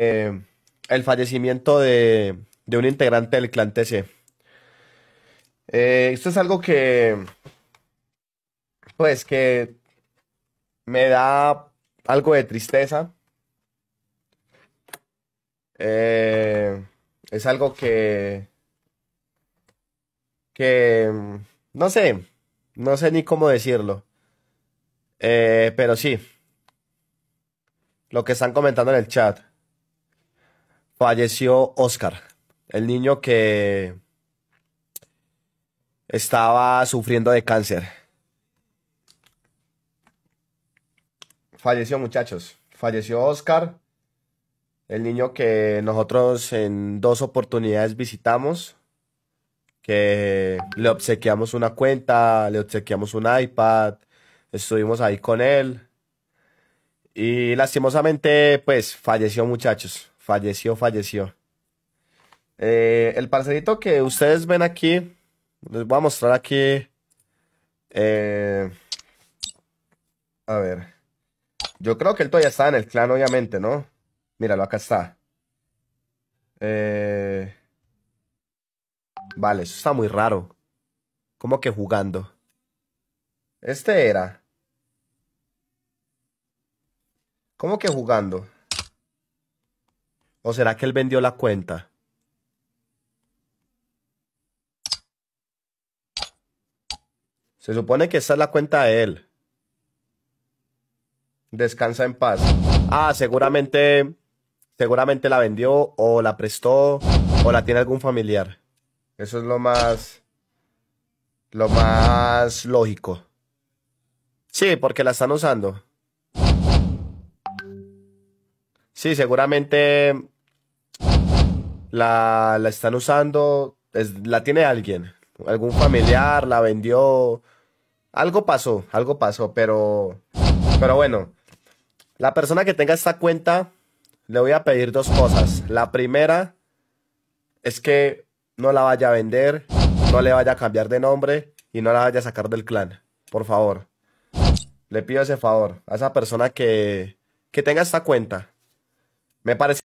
Eh, el fallecimiento de, un integrante del clan TC. Eh, esto es algo que, pues, que me da algo de tristeza. Eh, es algo que, que, no sé, no sé ni cómo decirlo. pero sí, lo que están comentando en el chat falleció Oscar, el niño que estaba sufriendo de cáncer. Falleció muchachos, falleció Oscar, el niño que nosotros en dos oportunidades visitamos, que le obsequiamos una cuenta, le obsequiamos un iPad, estuvimos ahí con él. Y lastimosamente, pues falleció muchachos falleció, falleció. Eh, el parcerito que ustedes ven aquí, les voy a mostrar aquí. Eh, a ver. Yo creo que él todavía está en el clan, obviamente, ¿no? Míralo, acá está. Eh, vale, eso está muy raro. Como que jugando? Este era. ¿Cómo que jugando? ¿O será que él vendió la cuenta? Se supone que esta es la cuenta de él. Descansa en paz. Ah, seguramente. Seguramente la vendió o la prestó o la tiene algún familiar. Eso es lo más. Lo más lógico. Sí, porque la están usando. Sí, seguramente la, están usando, la tiene alguien, algún familiar, la vendió, algo pasó, algo pasó, pero, pero bueno, la persona que tenga esta cuenta, le voy a pedir dos cosas. La primera es que no la vaya a vender, no le vaya a cambiar de nombre y no la vaya a sacar del clan, por favor. Le pido ese favor a esa persona que, que tenga esta cuenta. Me parece